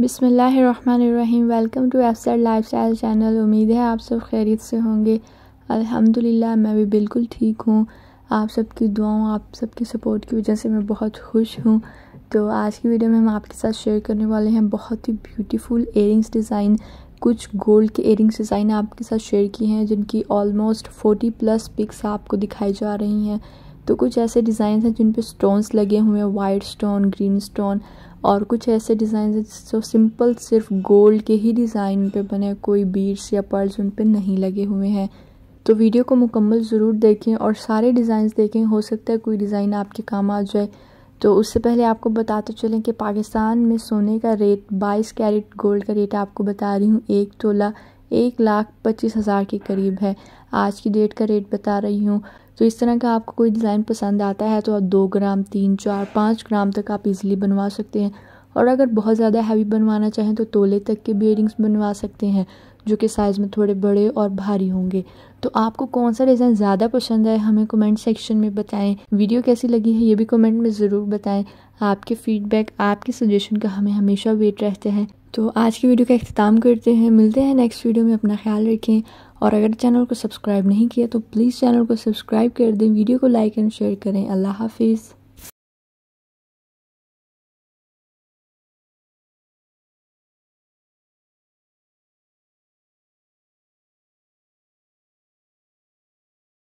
बिसमीम welcome to एफसर lifestyle channel उम्मीद है आप सब खैरियत से होंगे अल्हम्दुलिल्लाह मैं भी बिल्कुल ठीक हूँ आप सबकी दुआओं आप सबकी सपोर्ट की वजह से मैं बहुत खुश हूँ तो आज की वीडियो में हम आपके साथ शेयर करने वाले हैं बहुत ही ब्यूटीफुल एयरिंग्स डिज़ाइन कुछ गोल्ड के एयरिंग्स डिज़ाइन आपके साथ शेयर किए हैं जिनकी ऑलमोस्ट फोर्टी प्लस पिक्स आपको दिखाई जा रही हैं तो कुछ ऐसे डिज़ाइन हैं जिन पे स्टोन्स लगे हुए हैं वाइट स्टोन ग्रीन स्टोन और कुछ ऐसे डिज़ाइन हैं जो सिंपल सिर्फ गोल्ड के ही डिज़ाइन पे बने कोई बीड्स या पर्ल्स उन पर नहीं लगे हुए हैं तो वीडियो को मुकम्मल ज़रूर देखें और सारे डिज़ाइन देखें हो सकता है कोई डिज़ाइन आपके काम आ जाए तो उससे पहले आपको बताते चलें कि पाकिस्तान में सोने का रेट 22 कैरेट गोल्ड का रेट आपको बता रही हूँ एक तोला एक लाख पच्चीस हज़ार के करीब है आज की डेट का रेट बता रही हूँ तो इस तरह का आपको कोई डिज़ाइन पसंद आता है तो आप दो ग्राम तीन चार पाँच ग्राम तक आप इजीली बनवा सकते हैं और अगर बहुत ज़्यादा हैवी बनवाना चाहें तो तोले तक के बियरिंग्स बनवा सकते हैं जो कि साइज़ में थोड़े बड़े और भारी होंगे तो आपको कौन सा डिज़ाइन ज़्यादा पसंद है हमें कमेंट सेक्शन में बताएं वीडियो कैसी लगी है ये भी कमेंट में ज़रूर बताएं आपके फीडबैक आपके सजेशन का हमें हमेशा वेट रहते हैं तो आज की वीडियो का अख्ताम करते हैं मिलते हैं नेक्स्ट वीडियो में अपना ख्याल रखें और अगर चैनल को सब्सक्राइब नहीं किया तो प्लीज़ चैनल को सब्सक्राइब कर दें वीडियो को लाइक एंड शेयर करें अल्लाह हाफिज़